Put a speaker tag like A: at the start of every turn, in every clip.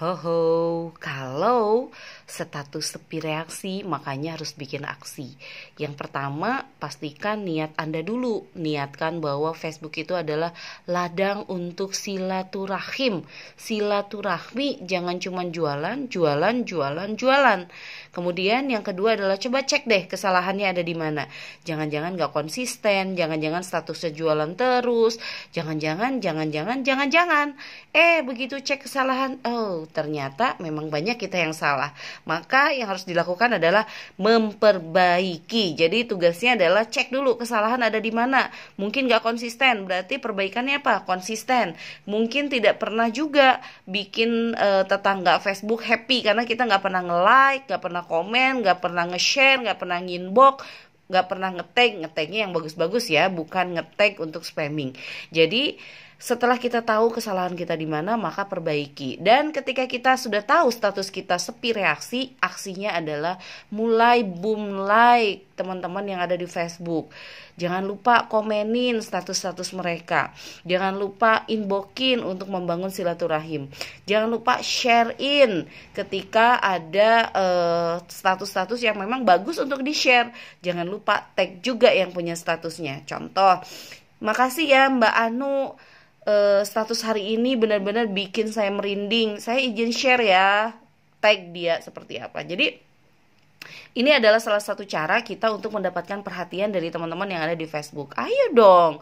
A: Ho ho, kalau status sepi reaksi, makanya harus bikin aksi. Yang pertama, pastikan niat Anda dulu. Niatkan bahwa Facebook itu adalah ladang untuk silaturahim. Silaturahmi jangan cuma jualan, jualan, jualan, jualan. Kemudian yang kedua adalah coba cek deh kesalahannya ada di mana. Jangan-jangan gak konsisten, jangan-jangan status jualan terus, jangan-jangan, jangan-jangan, jangan-jangan. Eh, begitu cek kesalahan, oh ternyata memang banyak kita yang salah maka yang harus dilakukan adalah memperbaiki. Jadi tugasnya adalah cek dulu kesalahan ada di mana. Mungkin nggak konsisten, berarti perbaikannya apa? Konsisten. Mungkin tidak pernah juga bikin uh, tetangga Facebook happy karena kita nggak pernah nge-like, nggak pernah komen, nggak pernah nge-share, nggak pernah nginbox, nggak pernah ngetek ngeteknya yang bagus-bagus ya bukan ngetek untuk spamming jadi setelah kita tahu kesalahan kita di mana, maka perbaiki. Dan ketika kita sudah tahu status kita sepi reaksi, aksinya adalah mulai boom like teman-teman yang ada di Facebook. Jangan lupa komenin status-status mereka. Jangan lupa inboxin untuk membangun silaturahim. Jangan lupa share in ketika ada eh, status-status uh, yang memang bagus untuk di-share. Jangan lupa tag juga yang punya statusnya. Contoh, makasih ya Mbak Anu uh, status hari ini benar-benar bikin saya merinding. Saya izin share ya tag dia seperti apa. Jadi ini adalah salah satu cara kita untuk mendapatkan perhatian dari teman-teman yang ada di Facebook. Ayo dong,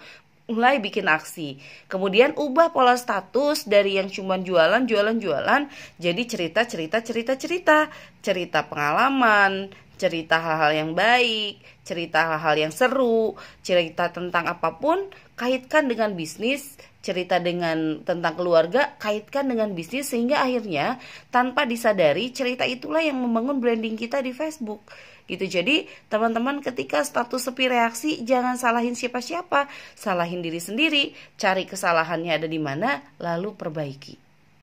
A: mulai bikin aksi. Kemudian ubah pola status dari yang cuma jualan, jualan, jualan jadi cerita, cerita, cerita, cerita, cerita pengalaman, cerita hal-hal yang baik, cerita hal-hal yang seru, cerita tentang apapun, kaitkan dengan bisnis, cerita dengan tentang keluarga, kaitkan dengan bisnis sehingga akhirnya tanpa disadari cerita itulah yang membangun branding kita di Facebook. Gitu. Jadi, teman-teman ketika status sepi reaksi jangan salahin siapa-siapa, salahin diri sendiri, cari kesalahannya ada di mana lalu perbaiki.